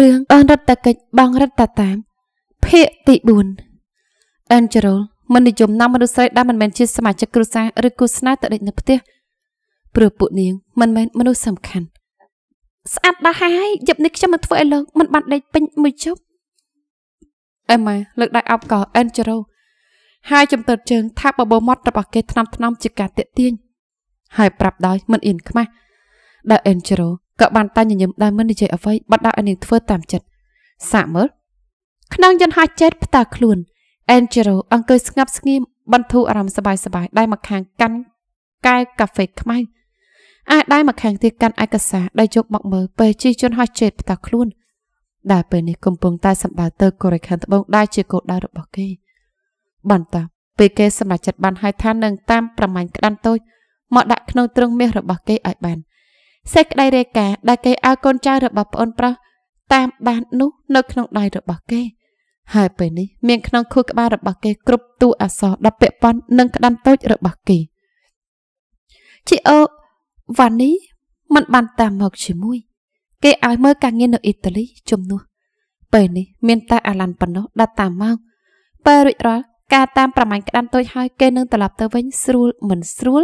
រឿងអនរដ្ឋកិច្ចបងរដ្ឋតាមភាគទី4អិនជរលមិននិយមនាំមនុស្សស្រីដែលមិនមែនជាសមាជិកគ្រួសារឬគូស្នេហ៍ទៅដេកនៅផ្ទះព្រោះពួកនាង មិនមែនមនុស្សសំខាន់ ស្អាតដល់ហើយយប់នេះខ្ញុំនឹងធ្វើឲ្យលោកមិនបានដេកពេញមួយជប់អេម៉ាលើកដៃអបកអិនជរលហើយចំទើតជើង ថាបបោមាត់របស់គេថ្នមថ្នមជាការតាក់ទាញហើយប្រាប់ដោយមិនអៀនខ្មាស់ដល់អិនជរលក៏បានតែញញឹមដែរមិននិយាយអ្វីបាត់ដាក់ឲ្យនាងធ្វើតាមចិត្តសាកមើលក្នុងយន្តហោះចេតផ្ទាខ្លួនអេនជេរ៉ូអង្គុយស្ងប់ស្ងៀមបន្ធូរអារម្មណ៍សបាយសបាយដៃមកខាងកាន់កែវកាហ្វេខ្មៅអាចដៃមកខាងទៀតកាន់ឯកសារដែលយកមកមើលពេលជិះយន្តហោះចេតផ្ទាខ្លួន ដែលពេលនេះកំពុងតែ សម្ដៅទៅកូរ៉េខាងត្បូងដែលជាគោលដៅរបស់គេបន្តពេលគេសម្រេចចិត្តបានហើយថានឹងតាមប្រមាញ់ក្តាន់តូចមកដាក់ក្នុងទ្រង់មាសរបស់គេឲ្យបានសេចក្តីរាយការណ៍ដែលគេឲ្យកូនចៅរបស់ប្អូនប្រុសតាមបាននោះនៅក្នុងដៃរបស់គេហើយពេលនេះមានក្នុងខួរក្បាលរបស់គេគ្រប់ទូអសរដ៏ពាក់ព័ន្ធនឹងក្តាំតូចរបស់គេជីអូវ៉ានីមិនបានតាមមកជាមួយ គេឲ្យមើលការងារនៅអ៊ីតាលី ជំនួសពេលនេះមានតែអាឡាន់ប៉ុណ្ណោះដែលតាមមកពេលរួចរាល់ការតាមប្រមាញ់ក្តាំតូចហើយគេនឹងត្រឡប់ទៅវិញស្រួលមិនស្រួល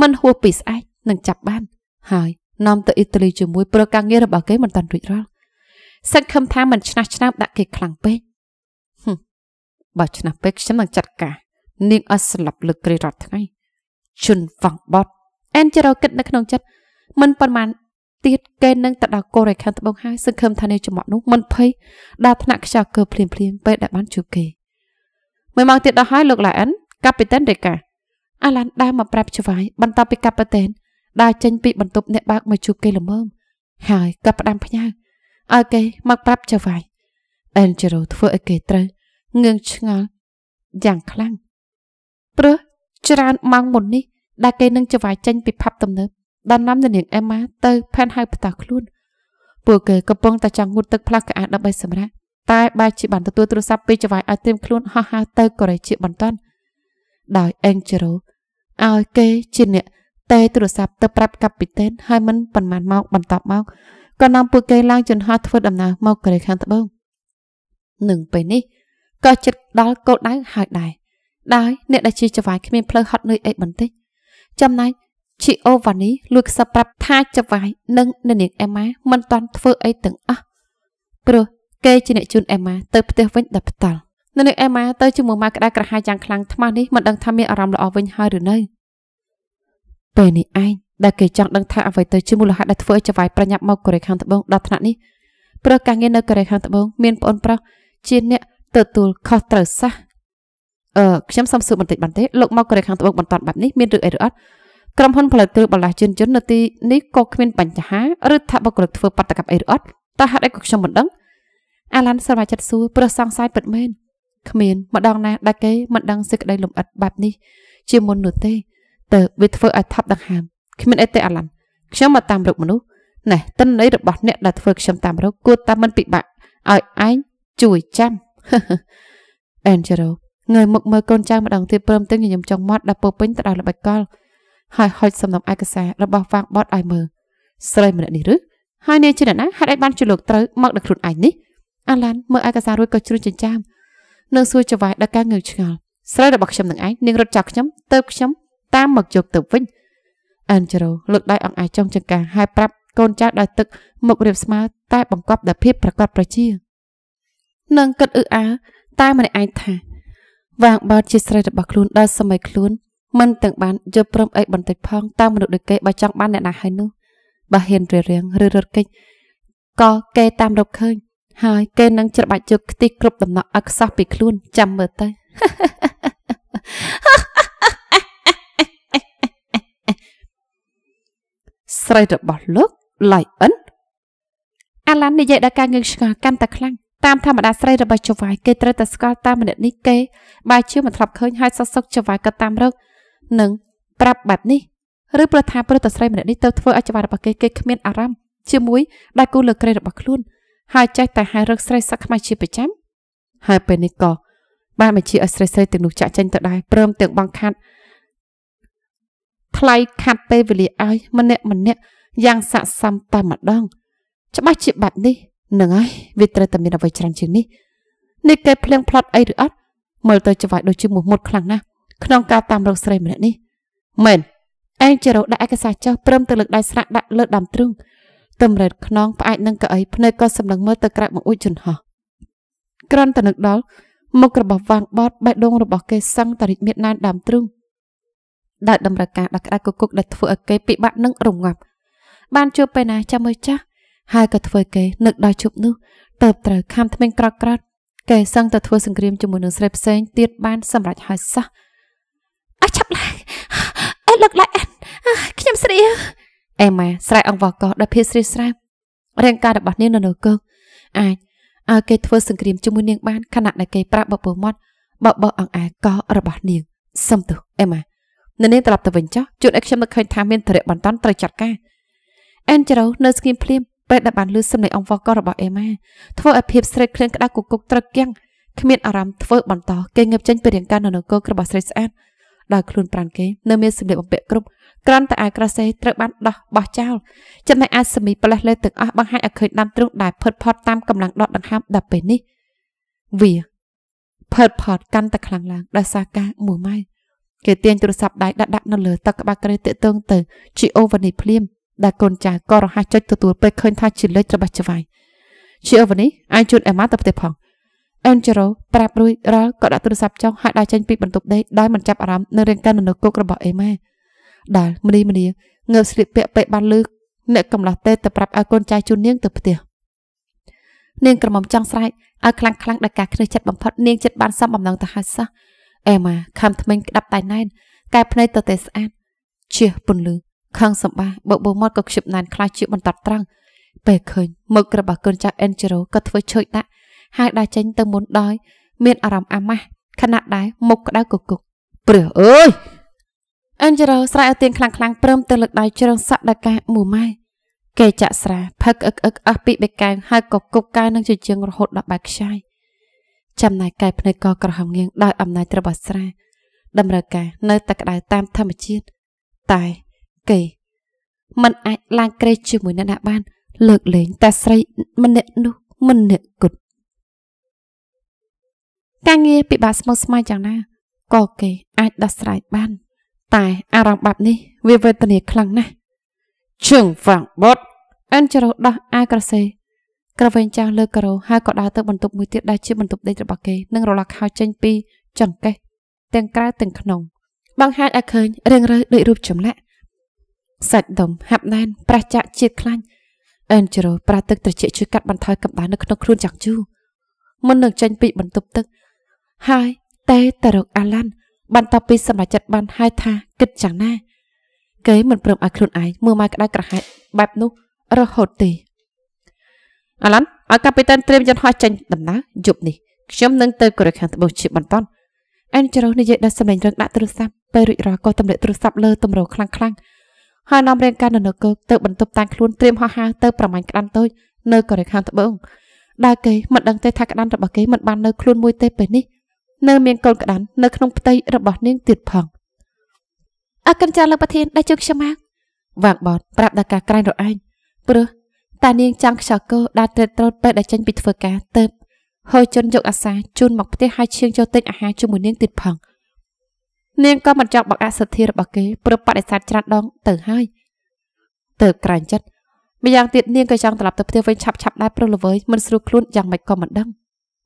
មិនហួសពីស្អែកនឹងចាប់បានហើយនាំទៅអ៊ីតាលីជាមួយព្រោះការងាររបស់គេមិនតាន់រួចរាល់សិតខំថាមិនឆ្នះឆ្នើមដាក់គេខ្លាំងពេកហឹមបើឆ្នះពេកខ្ញុំនឹងចាត់ការនាងអត់ស្លាប់លើគ្រីរត់ថ្ងៃជន់វងបត់អែនជារគិតនៅក្នុងចិត្តមិនប៉ុន្មានទៀតគេនឹងទៅដល់កូរ៉េខាងត្បូងហើយសង្ឃឹមថានៅចំអកនោះមិនភ័យដល់ថ្នាក់ខ្យល់កើភ្លាមភ្លាមពេលដែលបានជួបគេមួយម៉ោងទៀតដល់ហើយលោកឡាអិនកាពីតេនរេកាអាឡានដើរមកប្រាប់ឆ្វាយបន្ទាប់ពីកាពីតេនដើរចេញពីបន្ទប់អ្នកបើកមកជួបគេល្មមហើយក៏ផ្ដាំផ្ញើឲ្យគេ មកប្រាប់ចៅវាយអែនជេរ៉ូធ្វើឲ្យគេត្រូវងឿងឆ្ងល់យ៉ាងខ្លាំងព្រោះច្រើនម៉ោងមុននេះដែលគេនឹងចវាយចេញពីផាប់ទំនើបដំណាំនាងអេម៉ាទៅផែនហៅផ្ទាល់ខ្លួនពួកគេកំពុងតែចង់ងូតទឹកផ្លាស់ក្អាតដើម្បីសម្រាប់តែបែរជាបានទទួលទូរស័ព្ទពីចវាយឲ្យត្រៀមខ្លួនហោះហើរទៅកូរ៉េជាបន្តដោយអេងជេរ៉ូឲ្យគេជាអ្នកទេទូរស័ព្ទទៅប្រាប់កាពីតេនហើយមិនប៉ុន្មានម៉ោងបន្ទាប់មកក៏នាំពួកគេឡើងចន្លោះធ្វើដំណើរមកកូរ៉េខាងត្បូងនឹងពេលនេះក៏ចិត្តដល់គោលដៅហើយដែរដោយអ្នកដែលជាចវាយគ្មានផ្លូវហត់នឿយអីបន្តិចចំណែកជីអូវ៉ានីលួចខ្សឹបប្រាប់ថាចវាយ និងនាងអេម៉ាមិនទាន់ធ្វើអីទាំងអស់ព្រោះគេជាអ្នកជូនអេម៉ាទៅផ្ទះវិញដល់ផ្ទាល់នៅនឹងអេម៉ាទៅជាមួយម៉ាក្តៅក្រហាយយ៉ាងខ្លាំងថ្មនេះមិនដឹងថាមានអារម្មណ៍ល្អវិញហើយឬនៅ។ពេលនេះឯងដែលគេចង់ដឹងថាអ្វីទៅជាមូលហេតុដែលធ្វើឲ្យចវាយប្រញាប់មកកូរ៉េខាងត្បូងដល់ថ្នាក់នេះព្រោះការងារនៅកូរ៉េខាងត្បូងមានប្អូនប្រុសជាអ្នកទទួលខុសត្រូវសះអឺខ្ញុំសូមសួរបន្តិចបន្តិចលោកមកកូរ៉េខាងត្បូងបន្តបែបនេះមានរឿងអីឬអត់ក្រុមហ៊ុនផលិតគ្រឿងបន្លាស់ជឿនជននៅទីនេះក៏គ្មានបញ្ហាឬថាបុគ្គលិកធ្វើបាតកម្មអីឬអត់តើហេតុអីក៏ខ្ញុំមិនដឹង អាឡានសរវចិត្តសួរព្រោះសង្ស័យពិតមែនគ្មានម្ដង ណាដែលគេមិនដឹងសេចក្តីលំអិតបែបនេះជាមុននោះទេទៅវាធ្វើឲ្យថប់ដង្ហើមគ្មានអីទេអាឡាន់ខ្ញុំមកតាមរកមនុស្សណេះតិនន័យរបស់អ្នកដែលធ្វើខ្ញុំតាមរកគួរតែមិនពិបាកឲ្យឯងជួយចាំអេនជេរ៉ូងើយមុខមើលកូនចៅម្ដងទៀតព្រមទាំងញញឹមចង់មាត់ដែលពោពេញទៅដោយល្បិចកលហើយហុចសំណុំឯកសាររបស់វ៉ាងបតឲ្យមើលស្រីម្នាក់នេះឬហើយនាងជាអ្នកណាហេតុអីបានជាលោកត្រូវមកដល់ខ្លួនឯងនេះអាឡានមើលឯកសាររួចក៏ជ្រួញចិញ្ចាមនៅសួរចង្វាយដល់ការងើយឆ្ងល់ស្រីរបស់ខ្ញុំនឹងឯងនាងរត់ចោលខ្ញុំទៅខ្ញុំតាមមកជោគទៅវិញអានជ្រោលើកដៃអង្អែចុងចង្កាហើយប្រាប់កូនចៅដោយទឹកមុខរៀបស្មើតែ បង្កប់ដោយភាពប្រកបប្រជានឹងគិតអឺអើតែម្នាក់ឯងថា វាងបោតជាស្រីរបស់ខ្លួនដល់សម័យខ្លួនមិនទាំងបានយល់ព្រមអីបន្តិចផងតើមនុស្សដូចគេបើចង់បានអ្នកណាហើយនោះបើហ៊ានរារាំងឬរត់គេចក៏គេតាមរកឃើញហើយគេនឹងច្របាច់ជើងខ្ទិះគ្រប់ដំណក់ឲ្យខ្សោះពីខ្លួនចាំមើលទៅស្រីរបស់លោក Lion អាឡាននិយាយដល់ការងឿងឆ្ងល់កាន់តែខ្លាំងតាមធម្មតាស្រីរបស់ចៅហ្វាយគេត្រូវតែស្គាល់តាមម្នាក់នេះគេបើជាមិនធ្លាប់ឃើញហើយសុកសុកចៅហ្វាយក៏តាមរកនឹងប្រាប់បែបនេះឬប្រថាប្រតស្រីម្នាក់នេះទៅធ្វើឲ្យចៅហ្វាយរបស់គេគេគ្មានអារម្មណ៍ជាមួយដៃគូលើក្រេរបស់ខ្លួនហើយចេះតែហៅរកស្រីសឹកខ្មៅជាប្រចាំហើយពេលនេះក៏បានបញ្ជាឲ្យស្រីស្រីទាំងនោះចាក់ចេញទៅដែរព្រមទាំងបង្ខាត់ថ្លៃខាត់ពេលវេលាឲ្យម្នាក់ម្នាក់យ៉ាងស័កសមតែម្ដង ច្បាស់ជាបាត់នេះនឹងហើយវាត្រូវតែមានអ្វីច្រើនជាងនេះនេះគេភ្លៀងផ្លត់អីឬអត់មើលទៅច្បាស់ដូចជាមោះមុតខ្លាំងណាស់ក្នុងការតាមរកស្រីម្នាក់នេះមែនឯងចេះរកដាក់ឯកសារចោះព្រមទៅលើកដៃស្រាក់ដាក់លើដើមទ្រូងតម្រិតខ្នងផ្អាច់នឹងកៅអីភ្នែកក៏សម្លឹងមើលទៅក្រៅមកអ៊ុចជនហោះក្រន់តនឹកដល់មុខរបស់វាងបតបេះដូងរបស់គេសឹងតរិចមៀតណែនដើមទ្រូងដោយតម្រូវការដ៏ក្តៅគគុកដែលធ្វើឲ្យគេពិបាកនឹងរងាប់បានជួបពេលណាចាំមើលចាស់ហើយក៏ធ្វើគេនឹកដល់ជប់នោះទៅត្រូវខំថ្មែងក្រត់ក្រត់គេសឹងតែធ្វើសង្គ្រាមជាមួយនឹងស្រីផ្សេងទៀតបានសម្រេចហើយសោះអះចាប់ឡើងអេលឹកឡើងអេខ្ញុំស្រីអេម៉ាស្រែកអង្វរកោះដោយភាពស្រីស្រាមរាងកាយរបស់នាងនៅនៅកើអាចឲ្យគេធ្វើសង្គ្រាមជាមួយនាងបានខណៈដែលគេប្រាប់បបោមាត់បបោអង្អែកោះរបស់នាងសំទុះអេម៉ានៅនាងត្រឡប់ទៅវិញចុះជួនឲ្យខ្ញុំនឹកឃើញថាមានធរៈបន្តាន់ត្រូវចាត់ការអែនច្រោនៅស្ងៀមភ្លាមពេលដែលបានលឺសំឡេងអង្វរករបស់អេម៉ាធ្វើឲ្យភាពស្រេកឃ្លានក្តៅគុកគុកត្រឹកគៀងគ្មានអារម្មណ៍ធ្វើបន្តគេងើបចេញពីរាងកាយនៅនគររបស់ស្រីស្អាតដោយខ្លួនប្រានគេនៅមានសម្លៀកបំពាក់គ្រប់ក្រាន់តែអាយក្រសេត្រូវបានដោះបោះចោលចំណែកអាសមីប្លេះលើទាំងអស់បង្ហាញឲ្យឃើញដាំទ្រូងដែលផុតផុតតាមកម្លាំងដកដង្ហើមដល់ពេលនេះវាផុតផុតកាន់តែខ្លាំងឡើងដោយសារការមួម៉ៅគេទាញទូរស័ព្ទដៃដាក់ដាក់នៅលើទឹកក្បាលក្រេតាក់ទងទៅជីអូវ៉ានីភ្លាមដែលកូនចៅក៏រហ័សចុចទទួលពេលឃើញថាជាលេខរបស់ចវាយជីអូវ៉ានីអាចជូនអេម៉ាទៅផ្ទះផងអេនជេរ៉ូប្រាប់រួចរាល់ក៏ដាក់ទូរស័ព្ទចុះហើយដើរចេញពីបន្ទប់ដេកដោយមិនចាប់អារម្មណ៍នឹងរាងកាយមនុស្សគុករបស់អេម៉ាដែលមនីមនីងើបស្លៀកពាក់ពេកបានលឺអ្នកកំឡោះទេទៅប្រាប់ឲ្យកូនចៅជូននាងទៅផ្ទះនាង ក្រមុំចង់ស្រែកឲ្យខ្លាំងខ្លាំងដល់ការឃ្នឺចិត្តបំផុតនាងចិត្តបានសំបំណងទៅហើយសោះអេម៉ាខំថ្មិញក្តាប់តែណែនកែភ្នែកទៅតែស្អាតជះពន្លឺខឹងសម្បាបើបោមាត់ក៏ខ្ជិបណែនខ្លាចជាបន្តត្រង់ពេលឃើញមុខរបស់កូនចៅអេនជេរ៉ូក៏ធ្វើឆួយដាក់ហើយដើរចេញទៅមុនដោយមានអារម្មណ៍អាម៉ាស់ខណៈដែរមុខក្តៅកគុកព្រះអើយអេនជេរ៉ូស្រែកឲ្យទៀនខ្លាំងខ្លាំងព្រមទៅលើកដៃជ្រឹងសក់ដកាមួយម៉ែគេចាក់ស្រាផឹកអឹកអឹកអស់ពីបេកែងហើយក៏គប់កាយនឹងជាជាងរហូតដល់បែកខ្ចាយចំណាយកាយភ្នែកក៏ក្រហមងៀងដោយអំណាចរបស់ស្រាតម្រូវការនៅតែក្តៅតាមធម្មជាតិតែគេมันអាចឡើងក្រេកជាមួយអ្នកណាបាន លើកលែងតែស្រីម្នាក់នោះម្នាក់គត់ការងារពិបាកស្មុគស្មាញយ៉ាងណាក៏គេអាចដោះស្រាយបាន តែ អារម្មណ៍បែបនេះ វាវេទនាខ្លាំងណាស់ជើងហ្វាំងបុតអិនចរោះដោះអាក្រសេក្រវែងចាស់លើការ៉ូហើយក៏ដើរទៅបន្ទប់មួយទៀតដែលជាបន្ទប់ដេករបស់គេនិងរលាក់ខោចេញពី ចង្កេះទាំងក្រៅទាំងក្នុង បង្ហាញឲ្យឃើញរឿងរើសដូចរូបចម្លាក់សាច់ដុំហាប់ណែន ប្រះចាក់ជាតិខ្លាញ់អេនជេរ៉ូប្រាទឹកត្រជាក់ជួយកាត់បន្ថយកម្ដៅនៅក្នុងខ្លួនយ៉ាងជូរមុននឹងចេញពីបន្ទប់ទឹកហើយតេតារកអាឡាន់បានតបពីសម្រាប់ចាត់បានហើយថាគិតយ៉ាងណាគេមិនព្រមឲ្យខ្លួនឯងមើលមកក្តៅក្រហាយបែបនោះរហូតទេអាឡាន់ឲ្យកាពីតានត្រៀមយន្តហោះចេញដំណើរយប់នេះខ្ញុំនឹងទៅកូរ៉េខាងត្បូងជាបន្តអែនចរុះនិយាយដល់សម្លេងរឹងដាក់ទូរស័ព្ទពេលរួចរាល់ក៏ទម្លាក់ទូរស័ព្ទលើទម្រខ្លាំងខ្លាំងហើយនាំរាងកាយនៅនគរទៅបន្ទប់តាំងខ្លួនត្រៀមហោះហើរទៅប្រមាញ់ក្តាន់តូចនៅកូរ៉េខាងត្បូងដែលគេមិនដឹងទេថាក្តាន់របស់គេមិនបាននៅខ្លួនមួយទេពេលនេះ នៅ មានកូនក្តាន់នៅក្នុងផ្ទៃរបស់នាងទៀតផងអកិនចាលើកប្រធាន ដែលជួយខ្ញុំមកវាងបតប្រាប់ដល់ការក្រែងរអែងព្រោះតានាងចាំខ្យល់គោដែលត្រេតត្រោតពេលដែលចេញពីធ្វើការទៅហើយជន់យកអាសាជូនមកផ្ទះហើយឈៀងចូលទិញអាហារជាមួយនាងទៀតផងនាងក៏មិនចង់បង្អាក់សទ្ធារបស់គេព្រោះបដិសេធច្រើនដងទៅហើយទៅក្រែងចិត្តម្យ៉ាងទៀតនាងក៏ចង់ត្រឡប់ទៅផ្ទះវិញឆាប់ឆាប់ដែរព្រោះល្វើយមិនស្រួលខ្លួនយ៉ាងម៉េចក៏មិនដឹង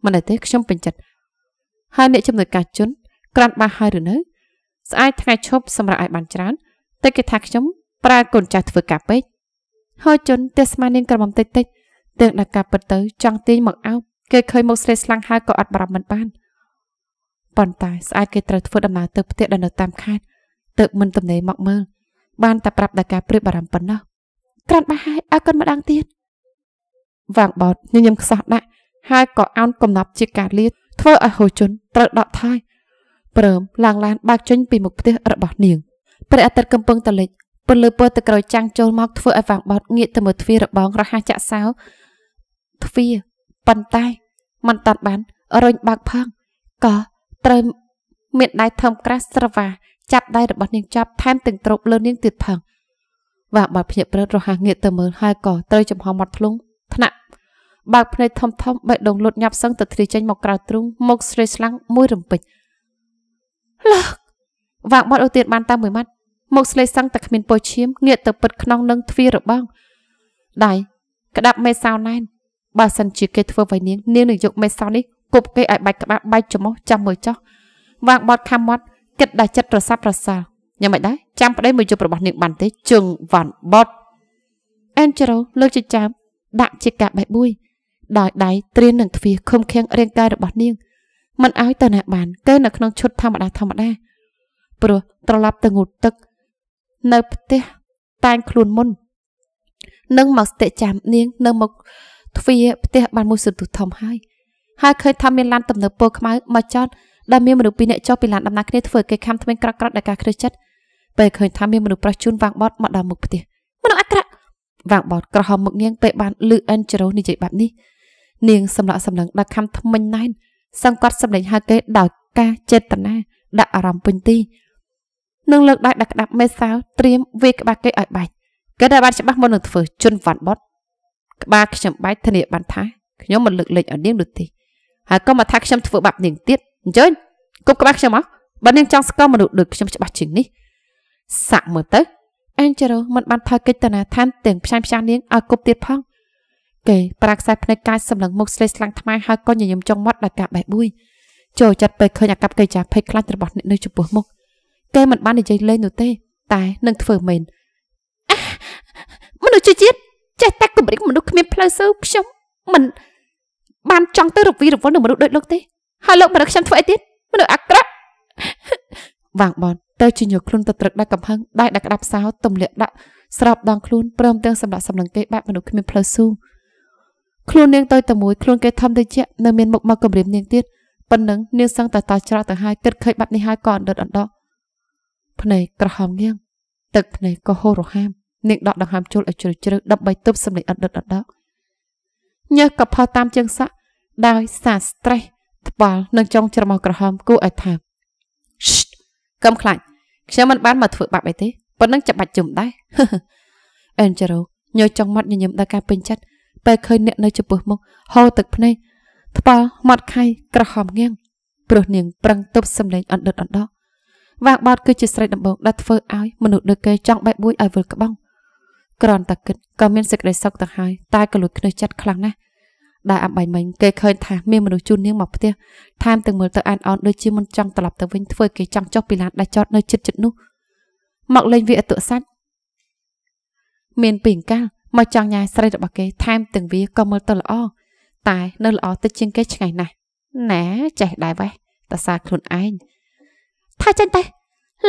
មិនដែរទេខ្ញុំពេញចិត្តហើយអ្នកចំណុចការជន់ក្រាន់បាសហើយឬនៅស្អែកថ្ងៃឈប់សម្រាប់ឲ្យបានច្រើនតែគេថាខ្ញុំប្រើកូនចាស់ធ្វើការពេកហើយជន់ទះស្មាននាងក្រមុំតិចតិចទាំងដកាពិតទៅចង់ទាញមកអោបគេឃើញមុខស្រីស្លាំងហើយក៏អត់បារម្ភមិនបានប៉ុន្តែស្អាតគេត្រូវធ្វើដំណើរទៅផ្ទះដែលនៅតាមខេត្តទើបមិនទំនេរមកមើលបានតែប្រាប់ដកាព្រួយបារម្ភប៉ុណ្ណោះក្រាន់បាហើយឲ្យកូនម្ដងទៀតវាងបោតញញឹមខ្សោះដាក់ហើយក៏អោនកំណប់ជាការលាធ្វើឲ្យហូជុនត្រូវដកថយព្រមឡើងឡានបើកចេញពីមុខផ្ទះរបស់នាងព្រះអាទិត្យកំពុងតែលិចពន្លឺពណ៌ទឹកក្រូចចាំងចូលមកធ្វើឲ្យវ៉ាងបតងាកទៅមើលទ្វាររបងរហ័សចាក់សោទ្វារប៉ុន្តែមិនតាត់បានរុញបើកផងក៏ត្រូវមានដៃធំក្រាស់ស្រវាចាប់ដៃរបស់នាងចាប់ថែមទាំងទ្រប់លើនាងទៀតផងវ៉ាងបតភ្ញាក់ព្រើតរហ័សងាកទៅមើលហើយក៏ត្រូវចំហមាត់ធ្លុងថ្នាក់បើកភ្នែកធំធំបេះដូងលុតញាប់សឹងទៅទ្រាចេញមកក្រៅទ្រូងមកស្រីស្លាំងមួយរំពេចលោកវ៉ាងបតអូទៀតបានតាមមួយម៉ាត់មកស្លេសឹងតែគ្មានពុយឈាមងាកទៅពិតក្នុងនឹងទ្វាររបស់ដៃក្តាប់មេសោណែនបើសិនជាគេធ្វើໄວនាងនាងនឹងយកមេសោនេះគប់គេឲ្យបាច់ក្បាលបាច់ចំោះចាំមើលចោះវាងបត់ខំមាត់គិតដល់ចិត្តប្រសាប់ប្រសាញ៉ាំមិនដែរចាំប្តីមួយជប់របស់នាងបានទេជើងវ៉ាន់បត់អេនជេរ៉ូលើកចិញ្ចាមដាក់ជាការបេះបួយដោយដៃត្រៀននឹងទ្វារខំខាំងរាងកាយរបស់នាងមិនឲ្យទៅណាបានគេនៅក្នុងឈុតធម្មតាធម្មតាព្រោះត្រឡប់ទៅងូតទឹកនៅផ្ទះតែងខ្លួនមុននឹងមកស្ទេចាំនាង នៅមកទ្វារផ្ទះបានមួយសន្ទុះធំហើយហើយឃើញថាមានឡានទំនើបពណ៌ខ្មៅមកចតដែលមានមនុស្សពីរនាក់ចុះពីឡានដំណើរគ្នាធ្វើគេខំថ្មីក្រក្រត់ដល់ការគ្រឹះចិត្តពេលឃើញថាមានមនុស្សប្រុសជូនវាងបតមកដល់មុខផ្ទះមនុស្សអាក្រក់វាងបតក្រហមមុខនាងពេលបានលឺអិនចរោនិយាយបែបនេះ នាងសម្លក់សម្លឹងដល់ខំថ្មីណែនសង្កត់សម្លេងហៅគេដោយការចេតនាដាក់អារម្មណ៍ពេញទីនិងលើកដៃដាក់ក្តាប់មេសាវត្រៀមវាយក្បាលគេឲ្យបាច់គេតែបានច្បាស់មុននឹងធ្វើជន់វ៉ាន់បុតក្បាលខ្ញុំបាច់ធានាបានថាខ្ញុំមិនលើកលែងឲ្យនាងនោះទេហើយក៏មកថាខ្ញុំធ្វើបាបនាងទៀតអញ្ជើញគប់ក្បាលខ្ញុំមកបើនាងចង់ស្គាល់មនុស្សដូចខ្ញុំច្បាស់ជាងនេះសាក់មើលទៅអេនជេឡូមិនបានថយកិច្ចតនាឋានទាំងផ្សាយផ្សានាងឲ្យគប់ទៀតផងគេប្រាក់ខ្សែភ្នែកកាយសម្លឹងមុខស្លេស្លាំងថ្មហើយក៏ញញឹមចង់មាត់ដោយការបេះបួយចូលចិត្តពេលឃើញអាកប្បកិរិយាភ័យខ្លាចរបស់អ្នកនៅចំពោះមុខគេមិនបាននិយាយលេងនោះទេតែនឹងធ្វើមែនមនុស្សជាជាតិចេះតែគម្រាមមនុស្សគ្មានផ្លូវស៊ើខ្ញុំមិនបានចង់ទៅរវីរវល់នឹងមនុស្សដូចលោកទេ ហើយលោកមិនរកខ្ញុំធ្វើអីទៀតមនុស្សអាក្រក់វាងបនទៅជាញើខ្លួនទៅត្រឹកដាក់កំហឹងដៃដាក់ក្តាប់សោទម្លាក់ដាក់ស្របដងខ្លួនព្រមទាំងសម្រាប់សម្លឹងគេបែបមនុស្សគ្មានផ្លូវស៊ូខ្លួននាងទៅតែមួយខ្លួនគេធំទៅជានៅមានមុខមកគម្រាមនាងទៀតប៉ុណ្ណឹងនាងសឹងតែតោះច្រកទៅហើយគិតឃើញបាត់នេះហើយក៏អណ្ដិតអណ្ដោភ្នែកក្រហមងាងទឹកភ្នែកក៏ហូររហាមនាងដកដង្ហើមចូលឲ្យជ្រៅជ្រៅដើម្បីទប់សម្លេងអត់ដិតអត់ដកញើសក៏ផុសតាមជើងសក់ដោយសារ stress ត្បាល់និងចុងច្រមុះក្រហមគួរឲ្យថាកុំខ្លាចខ្ញុំមិនបានមកធ្វើបាបអីទេប៉ុណ្ណឹងចាំបាច់ជុំដែរអេនជេរ៉ូញើសចុងមាត់ញញឹមដល់ការពេញចិត្តពេលឃើញអ្នកនៅចំពោះមុខហូរទឹកភ្នែកត្បាល់មាត់ខៃក្រហមងាងព្រោះនាង ប្រឹងទប់សម្លេងអណ្ដិតអណ្ដោះវាងបោតគឺជាស្រីដំបងដែលធ្វើឲ្យមនុស្សដូចគេចង់បែកបួយឲ្យវិលក្បង់ក្រនតាគិតក៏មានសេចក្តីសោកទៅហើយតែក៏លួចខ្នើសចិត្តខ្លាំងណាស់ដែលអំបញ្មិញគេឃើញថាមានមនុស្សជូននាងមកផ្ទះថែមទាំងមើលទៅអានអន់ដូចជាមិនចង់ត្រឡប់ទៅវិញធ្វើគេចង់ចុះពីឡានដែលចតនៅជិតជិតនោះមកលេងវាអតុសាច់មានពីងកាលមកចង់ញ៉ាយស្រីរបស់គេថែមទាំងវាក៏មើលទៅល្អតែនៅល្អតិចជាងគេ ឆ្ងាយណាស់ណែចេះដែរវ៉េតសាខ្លួនឯងថយចេញទៅ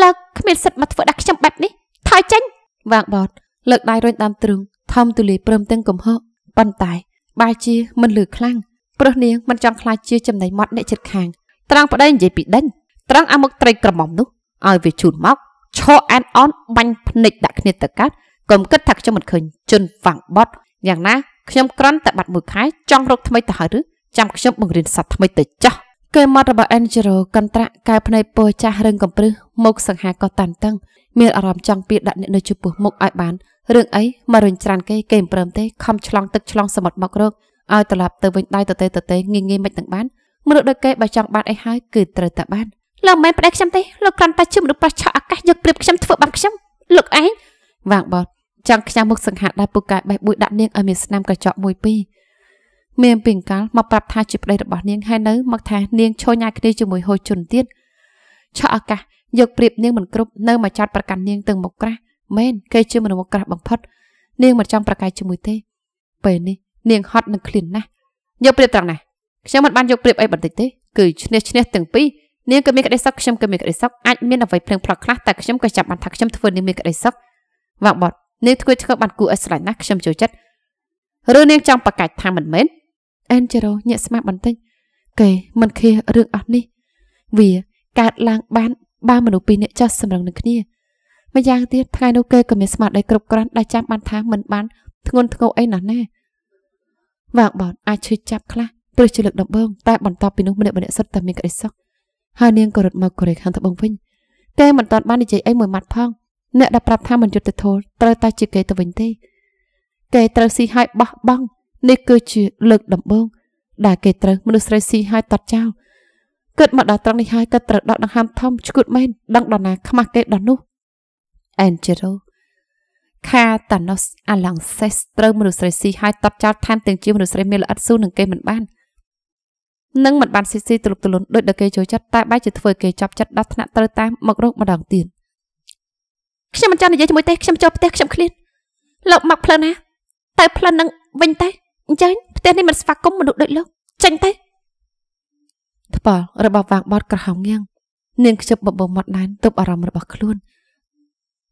លើកគ្មានសិទ្ធិមកធ្វើដាក់ខ្ញុំបែបនេះថយចេញវាងបត លើកដៃរុញតាមទ្រូងថមទូលាយព្រមទាំងកំហកប៉ុន្តែបែរជាមិនលឺខ្លាំងព្រោះនាងមិនចង់ខ្លាចជាចំណៃម៉ត់អ្នកជិតខាងត្រង់ប្តីនិយាយពីដេញត្រង់អាមុខត្រីក្រមុំនោះឲ្យវាជូនមកឈរអែនអនបាញ់ភ្នែកដាក់គ្នាទៅកាត់កុំគិតថាខ្ញុំមិនឃើញជន់វាំងបត់យ៉ាងណាខ្ញុំក្រន់តែបាត់មួយខែចង់រកថ្មីទៅហើយឬចាំខ្ញុំបង្រៀនសត្វថ្មីទៅចាស់កេរម៉ត់របស់ Angelo កន្ត្រាក់កែភ្នែកពើចាស់រឹងកំព្រឹសមុខសង្ហាក៏តានតឹង មានអារម្មណ៍ចង់ពៀដាក់អ្នកនៅចំពោះមុខឲ្យបានរឿងអីមករញច្រានគេគេមិនព្រមទេខំឆ្លងទឹកឆ្លងសមុទ្រមករកឲ្យត្រឡប់ទៅវិញដៃទៅទេទៅទេងាយងាយមិនទាំងបានមនុស្សដូចគេបើចង់បានអីហើយគឺត្រូវតែបានលោកមិនប្តីខ្ញុំទេលោកគ្រាន់តែជាមនុស្សប្រឆោអាកាសយកព្រៀបខ្ញុំធ្វើបាបខ្ញុំលោកឯងវាងបតចង់ខ្ញាស់មុខសង្ហាដែរពូកែបេះបួយដាក់នាងឲ្យមានស្នាមកញ្ចក់មួយពីរមានពីកាលមកប្រាប់ថាជាប្តីរបស់នាងហើយនៅមកថានាងឈរញ៉ាយគ្នាជាមួយហូចជុនទៀតឆក់ឱកាសយកប្រៀបនាងមិនគ្រប់នៅមកចាត់ប្រកាន់នាងទាំងមុខក្រាស់មែនគេជាមនុស្សក្រាស់បំផុតនាងមិនចង់ប្រកែកជាមួយទេពេលនេះនាងហត់នឹងឃ្លានណាស់យកប្រៀបត្រង់ណាស់ខ្ញុំមិនបានយកប្រៀបអីបន្តិចទេគឺឈ្នះឈ្នះទាំងពីរនាងក៏មានក្តីសុខខ្ញុំក៏មានក្តីសុខអាចមានអ្វីភ្លឹងផ្លក់ខ្លះតែខ្ញុំក៏ចាប់បានថាខ្ញុំធ្វើនាងមានក្តីសុខវ៉ាក់បតនាងធ្វើធ្វើបានគួរឲ្យស្រឡាញ់ណាស់ខ្ញុំចូលចិត្តឬនាងចង់ប្រកែកថាមិនមែនអេនជេរ៉ូញាក់ស្មាបន្តិចគេមិនឃ្លារឿងអស់នេះ វាកើតឡើងបានបើមនុស្សពីរនាក់ចោះសម្រឹងនឹងគ្នាម្យ៉ាងទៀតថ្ងៃនោះគេក៏មានស្មារតីគ្រប់គ្រាន់ដែលចាំបានថាមិនបានធ្ងន់ធ្ងរអីណាស់ណាវាងបតអាចឈឺចាប់ខ្លះព្រោះជាលើកដំបូងតែបន្តពីនោះម្នាក់ម្នាក់សុទ្ធតែមានក្តីសុខហើយនាងក៏រត់មកកូរ៉េខាងត្បូងវិញតែមិនតាន់បាននិយាយអីមួយម៉ាត់ផងអ្នកដែលប្រាប់ថាមិនយុត្តិធម៌ត្រូវតែជាគេទៅវិញទេគេត្រូវស៊ីហើយបោះបង់នេះគឺជាលើកដំបូងដែលគេត្រូវមនុស្សស្រីស៊ីហើយតាត់ចោលគិតមកដល់ត្រង់នេះហើយក៏ត្រូវដកដង្ហើមធំឈួតមែនដឹងដល់ណាខ្មាស់គេដល់នោះ Angelo Catanos Alonses ត្រូវមនុស្សស្រីស៊ីហើយតាត់ចោលថែមទាំងជាមនុស្សស្រីមានល្អិតស៊ូនឹងគេមិនបាននឹងមិនបានស៊ីស៊ីទ្រុបទលន់ដោយដែលគេចូលចិត្តតែបែរជាធ្វើគេចាប់ចិត្តដល់ថ្នាក់ត្រូវតាមមករកម្ដងទៀតខ្ញុំមិនចង់និយាយជាមួយទេខ្ញុំចូលផ្ទះខ្ញុំឃ្លានលោកមកផ្លូវណាទៅផ្លូវនឹងវិញទៅអញ្ចឹងផ្ទះនេះមិនស្វាគមន៍មនុស្សដូចលោកចេញទៅថ្ពាល់របស់វាងបតក្រហមងាងនាងខ្ជិបបបោមាត់ណែនទប់អារម្មណ៍របស់ខ្លួន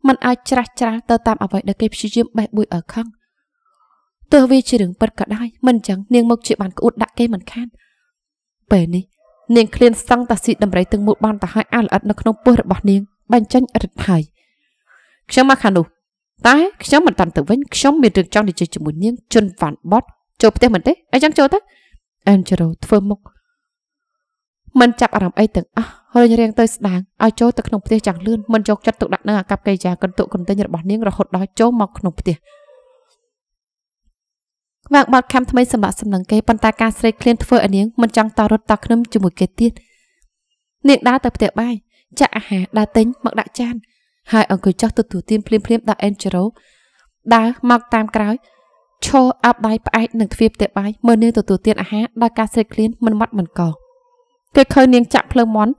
มันអាចច្រាស់ច្រាលទៅតាមអ្វីដែលគេព្យាយាមបេះបួយឲ្យខឹងទោះវាជារឿងពិតក៏ដោយមិនអញ្ចឹងនាងមកជាបានក្អួតដាក់គេមិនខានពេលនេះនាងឃ្លានសង់តាស៊ីដំរីទាំងមូលបានទៅហើយអាល្អិតនៅក្នុងពោះរបស់នាង បាញ់ចេញរឹតហើយខ្ញុំមកខាងនោះ តែខ្ញុំមិនតាន់ទៅវិញខ្ញុំមានរឿងចង់និយាយជាមួយនាងជុនវ៉ាន់បតចូលផ្ទះមិនទេអញ្ចឹងចូលទៅអេនជេរ៉ូធ្វើមុខមិនចាប់អារម្មណ៍អីទាំងអស់រញរាំងទៅស្ដាងឲ្យចូលទៅក្នុងផ្ទះចាំងលឿនមិនយកចិត្តទុកដាក់នឹងអាកប្បកិរិយាកន្ទុកកន្ទិញរបស់នាងរហូតដល់ចូលមកក្នុងផ្ទះវាងបាត់ខំថ្មីសម្រាប់សំណឹងគេប៉ុន្តែការស្រេកឃ្លានធ្វើឲ្យនាង មិនចង់តរត់តខ្នឹងជាមួយគេទៀតនាងដើរទៅផ្ទះបាយចាក់អាហារដើរទិញមកដាក់ចាន ហើយអង្គុយចោះទទួលទានភ្លាមៗដល់អេនជេរ៉ូដើរមកតាមក្រោយឈរអាប់ដៃផ្អែកនឹងទ្វារផ្ទះបាយមើលនាងទទួលទានអាហារដោយការស្រេកឃ្លានមិនម៉ត់មិនកគេឃើញនាងចាក់ភ្លើងមន់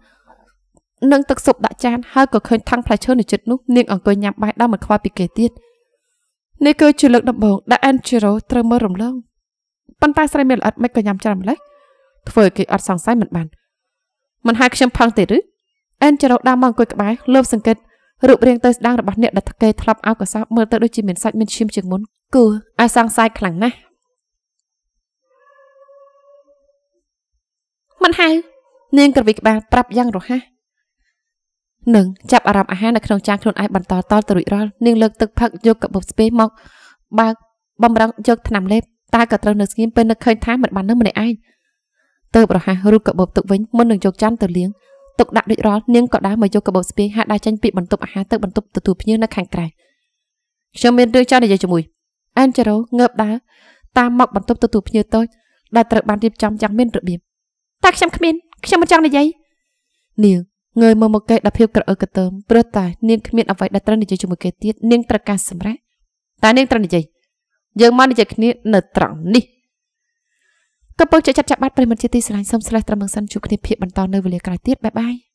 និងទឹកស៊ុបដាក់ចាន ហើយក៏ឃើញថង់ផ្លែឈើនៅជិតនោះ នាងអង្គុយញ៉ាំបាយដល់មិនខ្វល់ពីគេទៀតនេះគឺជាលើកដំបូងដែល Angelo ត្រូវមើលរំលងប៉ុន្តែស្រីមានល្អិតមិនក៏ញ៉ាំច្រើនម្ល៉េះធ្វើឲ្យគេអត់សង្ស័យមិនបានមិនហើយខ្ញុំផឹងទេឬ Angelo ដើរមកអង្គុយក្បែរលើបសង្កេតរូបរាងទៅស្ដាងរបស់អ្នកដែលថកេធ្លាប់ឲ្យកសោបមើលទៅដូចជាមានសាច់មានឈាមជាងមុនគូឲ្យសង្ស័យខ្លាំងណាស់មិនហៅនាង ក្រវីក្បាលប្រាប់យ៉ាងរហ័សនឹងចាប់អារម្មណ៍អាហារនៅក្នុងចានខ្លួនឯងបន្តតទៅរួចរាល់នាងលើកទឹកផឹកយកកបបស្ពេមកបើកបំរងយកថ្នាំលេបតែក៏ត្រូវនៅស្ងៀមពេលនឹកឃើញថាមិនបាននៅម្នាក់ឯងទៅប្រហាសរូបកបបទឹកវិញមុននឹងយកចានទៅលាងទុកដាក់ដូចរាល់នាងក៏ដើរមកយកកាបូបស្ពាយហាក់ដើរចេញពីបន្ទប់អាហារទៅបន្ទប់ទទួលភ្ញៀវនៅខាងក្រៅខ្ញុំមានរឿងចង់និយាយជាមួយអែនជេរ៉ូងើបដើរតាមមកបន្ទប់ទទួលភ្ញៀវតូចដែលត្រូវបានរៀបចំយ៉ាងមានរបៀបតែខ្ញុំគ្មាន ខ្ញុំមិនចង់និយាយនាងងើយមើលមកគេដល់ភាពក្រអឺកតើមព្រោះតែនាងគ្មានអ្វីដែលត្រូវនិយាយជាមួយគេទៀតនាងត្រូវការសម្រាប់តែនាងត្រូវនិយាយយើងមកនិយាយគ្នានៅត្រង់នេះកំពុងជាចាប់ចាប់បាត់ប្រិមត្តជាទីស្រឡាញ់សូមស្លេះត្រឹមនឹងសិនជួបគ្នាភាកបន្តនៅវេលាក្រោយទៀតបាយបាយ